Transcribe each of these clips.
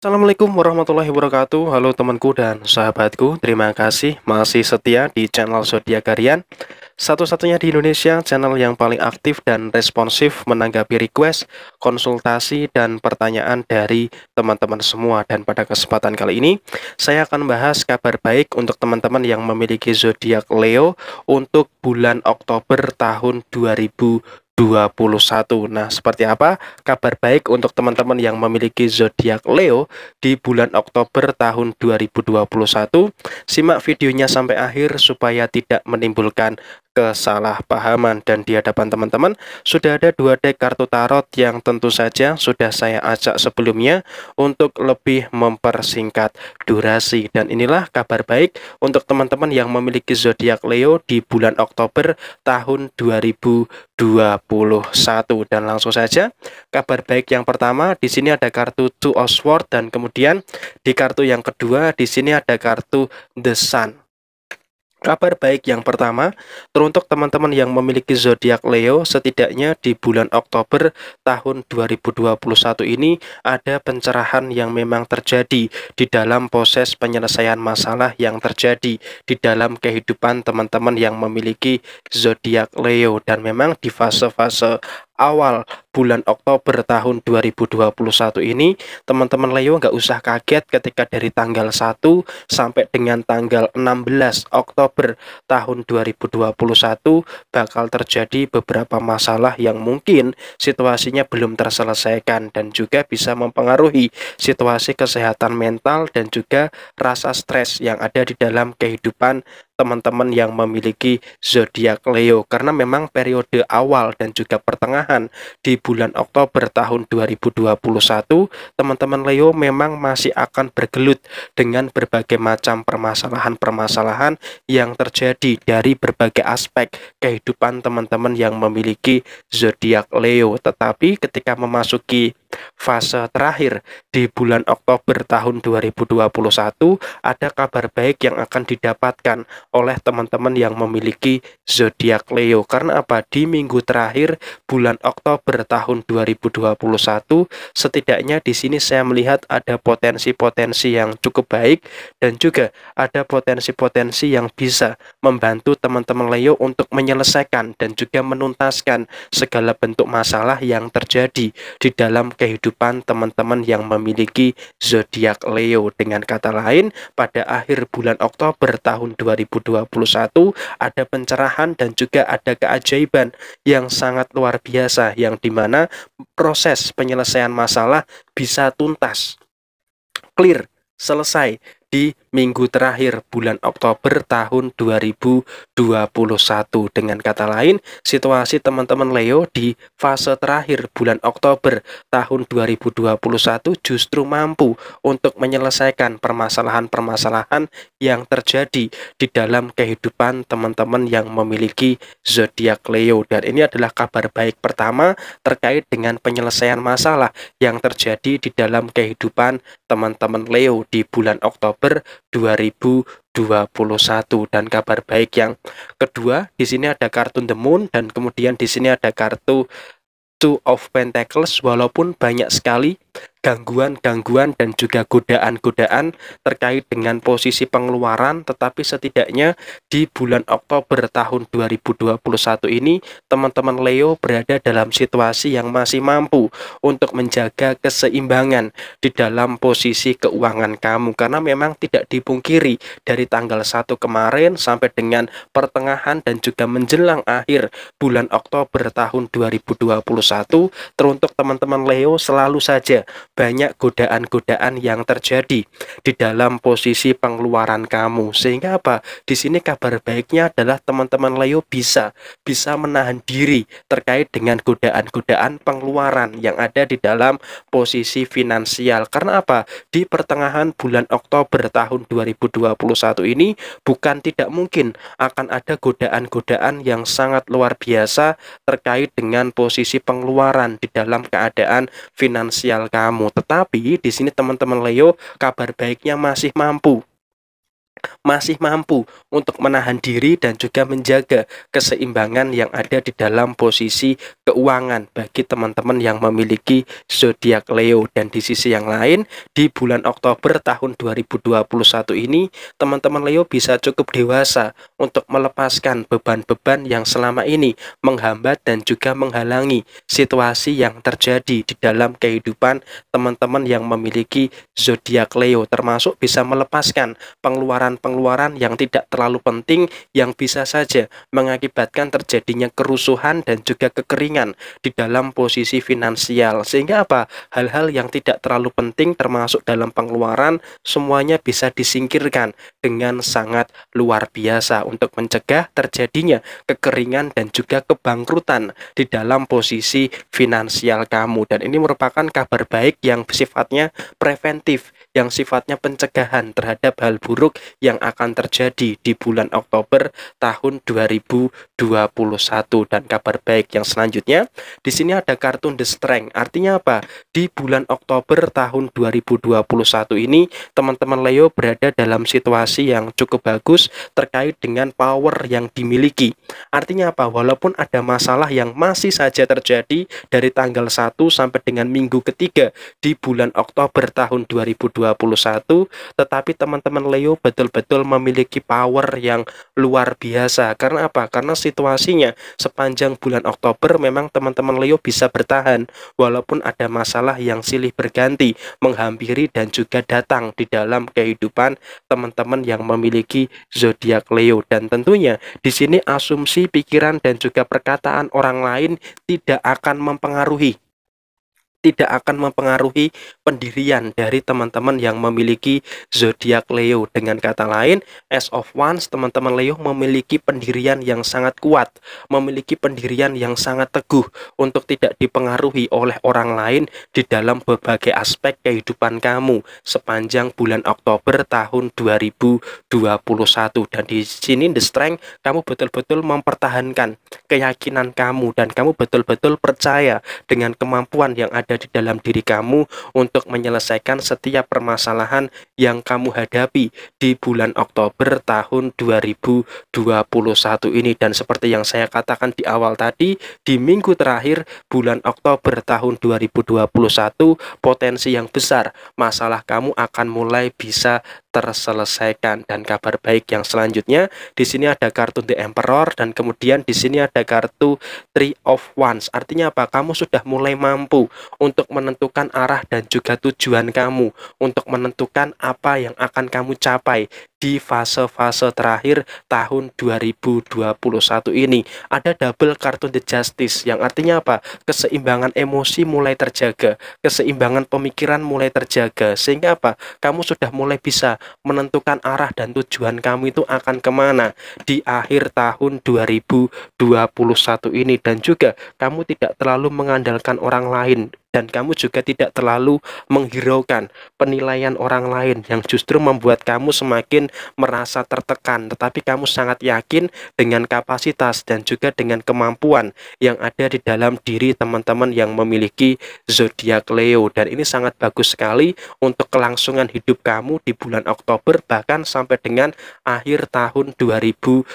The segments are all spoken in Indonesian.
Assalamualaikum warahmatullahi wabarakatuh Halo temanku dan sahabatku Terima kasih masih setia di channel Zodiac Harian Satu-satunya di Indonesia channel yang paling aktif dan responsif menanggapi request, konsultasi, dan pertanyaan dari teman-teman semua Dan pada kesempatan kali ini Saya akan membahas kabar baik untuk teman-teman yang memiliki zodiak Leo Untuk bulan Oktober tahun 2020 2021. Nah, seperti apa kabar baik untuk teman-teman yang memiliki zodiak Leo di bulan Oktober tahun 2021? Simak videonya sampai akhir supaya tidak menimbulkan kesalahpahaman dan di hadapan teman-teman sudah ada dua deck kartu tarot yang tentu saja sudah saya ajak sebelumnya untuk lebih mempersingkat durasi dan inilah kabar baik untuk teman-teman yang memiliki zodiak Leo di bulan Oktober tahun 2021 dan langsung saja kabar baik yang pertama di sini ada kartu Two of Swords dan kemudian di kartu yang kedua di sini ada kartu The Sun Kabar baik yang pertama, teruntuk teman-teman yang memiliki zodiak Leo, setidaknya di bulan Oktober tahun 2021 ini ada pencerahan yang memang terjadi di dalam proses penyelesaian masalah yang terjadi di dalam kehidupan teman-teman yang memiliki zodiak Leo dan memang di fase-fase awal bulan Oktober tahun 2021 ini teman-teman Leo nggak usah kaget ketika dari tanggal 1 sampai dengan tanggal 16 Oktober tahun 2021 bakal terjadi beberapa masalah yang mungkin situasinya belum terselesaikan dan juga bisa mempengaruhi situasi kesehatan mental dan juga rasa stres yang ada di dalam kehidupan teman-teman yang memiliki zodiak Leo karena memang periode awal dan juga pertengahan di bulan Oktober tahun 2021 teman-teman Leo memang masih akan bergelut dengan berbagai macam permasalahan-permasalahan yang terjadi dari berbagai aspek kehidupan teman-teman yang memiliki zodiak Leo tetapi ketika memasuki fase terakhir di bulan Oktober tahun 2021 ada kabar baik yang akan didapatkan oleh teman-teman yang memiliki zodiak Leo karena apa di minggu terakhir bulan Oktober tahun 2021 setidaknya di sini saya melihat ada potensi-potensi yang cukup baik dan juga ada potensi-potensi yang bisa membantu teman-teman Leo untuk menyelesaikan dan juga menuntaskan segala bentuk masalah yang terjadi di dalam kehidupan teman-teman yang memiliki zodiak Leo. Dengan kata lain, pada akhir bulan Oktober tahun 2021 ada pencerahan dan juga ada keajaiban yang sangat luar biasa yang dimana proses penyelesaian masalah bisa tuntas, clear, selesai di minggu terakhir bulan Oktober tahun 2021. Dengan kata lain, situasi teman-teman Leo di fase terakhir bulan Oktober tahun 2021 justru mampu untuk menyelesaikan permasalahan-permasalahan yang terjadi di dalam kehidupan teman-teman yang memiliki zodiak Leo. Dan ini adalah kabar baik pertama terkait dengan penyelesaian masalah yang terjadi di dalam kehidupan teman-teman Leo di bulan Oktober 2021 dan kabar baik yang kedua di sini ada kartun The Moon dan kemudian di sini ada kartu Two of Pentacles walaupun banyak sekali gangguan-gangguan dan juga godaan-godaan terkait dengan posisi pengeluaran tetapi setidaknya di bulan Oktober tahun 2021 ini teman-teman Leo berada dalam situasi yang masih mampu untuk menjaga keseimbangan di dalam posisi keuangan kamu karena memang tidak dipungkiri dari tanggal 1 kemarin sampai dengan pertengahan dan juga menjelang akhir bulan Oktober tahun 2021 teruntuk teman-teman Leo selalu saja banyak godaan-godaan yang terjadi di dalam posisi pengeluaran kamu. Sehingga apa? Di sini kabar baiknya adalah teman-teman Leo bisa bisa menahan diri terkait dengan godaan-godaan pengeluaran yang ada di dalam posisi finansial. Karena apa? Di pertengahan bulan Oktober tahun 2021 ini bukan tidak mungkin akan ada godaan-godaan yang sangat luar biasa terkait dengan posisi pengeluaran di dalam keadaan finansial kamu. Tetapi di sini teman-teman Leo kabar baiknya masih mampu masih mampu untuk menahan diri dan juga menjaga keseimbangan yang ada di dalam posisi keuangan bagi teman-teman yang memiliki zodiak Leo dan di sisi yang lain di bulan Oktober tahun 2021 ini teman-teman Leo bisa cukup dewasa untuk melepaskan beban-beban yang selama ini menghambat dan juga menghalangi situasi yang terjadi di dalam kehidupan teman-teman yang memiliki zodiak Leo termasuk bisa melepaskan pengeluaran-pengeluaran pengeluaran yang tidak terlalu penting yang bisa saja mengakibatkan terjadinya kerusuhan dan juga kekeringan di dalam posisi finansial. Sehingga apa? Hal-hal yang tidak terlalu penting termasuk dalam pengeluaran semuanya bisa disingkirkan dengan sangat luar biasa untuk mencegah terjadinya kekeringan dan juga kebangkrutan di dalam posisi finansial kamu. Dan ini merupakan kabar baik yang sifatnya preventif yang sifatnya pencegahan terhadap hal buruk yang akan terjadi di bulan Oktober tahun 2021 dan kabar baik yang selanjutnya di sini ada kartun The Strength artinya apa di bulan Oktober tahun 2021 ini teman-teman Leo berada dalam situasi yang cukup bagus terkait dengan power yang dimiliki artinya apa walaupun ada masalah yang masih saja terjadi dari tanggal 1 sampai dengan minggu ketiga di bulan Oktober tahun 2021 2021 tetapi teman-teman Leo betul-betul memiliki power yang luar biasa karena apa karena situasinya sepanjang bulan Oktober memang teman-teman Leo bisa bertahan walaupun ada masalah yang silih berganti menghampiri dan juga datang di dalam kehidupan teman-teman yang memiliki zodiak Leo dan tentunya di sini asumsi pikiran dan juga perkataan orang lain tidak akan mempengaruhi tidak akan mempengaruhi pendirian dari teman-teman yang memiliki zodiak Leo. Dengan kata lain, as of once teman-teman Leo memiliki pendirian yang sangat kuat, memiliki pendirian yang sangat teguh untuk tidak dipengaruhi oleh orang lain di dalam berbagai aspek kehidupan kamu sepanjang bulan Oktober tahun 2021. Dan di sini the strength kamu betul-betul mempertahankan keyakinan kamu dan kamu betul-betul percaya dengan kemampuan yang ada ada di dalam diri kamu untuk menyelesaikan setiap permasalahan yang kamu hadapi di bulan Oktober tahun 2021 ini dan seperti yang saya katakan di awal tadi di minggu terakhir bulan Oktober tahun 2021 potensi yang besar masalah kamu akan mulai bisa terselesaikan dan kabar baik yang selanjutnya di sini ada kartu The Emperor dan kemudian di sini ada kartu Three of Wands artinya apa kamu sudah mulai mampu untuk menentukan arah dan juga tujuan kamu untuk menentukan apa yang akan kamu capai di fase-fase terakhir tahun 2021 ini. Ada double kartun The Justice yang artinya apa? Keseimbangan emosi mulai terjaga, keseimbangan pemikiran mulai terjaga. Sehingga apa? Kamu sudah mulai bisa menentukan arah dan tujuan kamu itu akan kemana di akhir tahun 2021 ini dan juga kamu tidak terlalu mengandalkan orang lain dan kamu juga tidak terlalu menghiraukan penilaian orang lain yang justru membuat kamu semakin merasa tertekan tetapi kamu sangat yakin dengan kapasitas dan juga dengan kemampuan yang ada di dalam diri teman-teman yang memiliki zodiak Leo dan ini sangat bagus sekali untuk kelangsungan hidup kamu di bulan Oktober bahkan sampai dengan akhir tahun 2021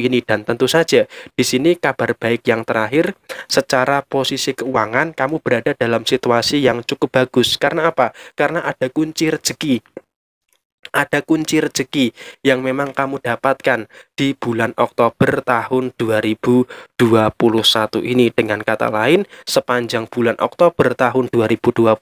ini dan tentu saja di sini kabar baik yang terakhir secara posisi keuangan kamu berada dalam situasi yang cukup bagus. Karena apa? Karena ada kunci rezeki ada kunci rezeki yang memang kamu dapatkan di bulan Oktober tahun 2021 ini dengan kata lain sepanjang bulan Oktober tahun 2021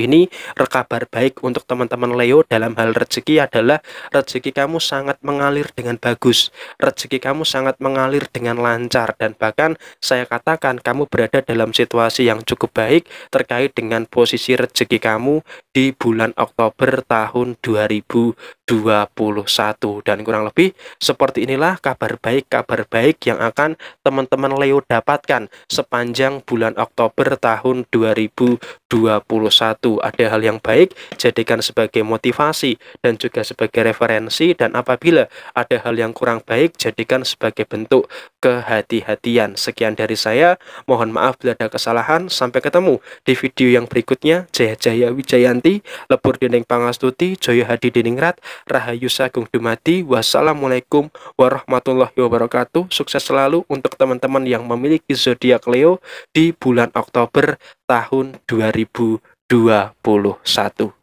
ini rekabar baik untuk teman-teman Leo dalam hal rezeki adalah rezeki kamu sangat mengalir dengan bagus rezeki kamu sangat mengalir dengan lancar dan bahkan saya katakan kamu berada dalam situasi yang cukup baik terkait dengan posisi rezeki kamu di bulan Oktober tahun 2021 to 2021 dan kurang lebih seperti inilah kabar baik kabar baik yang akan teman-teman Leo dapatkan sepanjang bulan Oktober tahun 2021 ada hal yang baik jadikan sebagai motivasi dan juga sebagai referensi dan apabila ada hal yang kurang baik jadikan sebagai bentuk kehati-hatian sekian dari saya mohon maaf bila ada kesalahan sampai ketemu di video yang berikutnya Jaya Jaya Wijayanti Lebur dinding Pangastuti Joyo Hadi Diningrat Rahayu Sagung Dumadi. Wassalamualaikum warahmatullahi wabarakatuh. Sukses selalu untuk teman-teman yang memiliki zodiak Leo di bulan Oktober tahun 2021.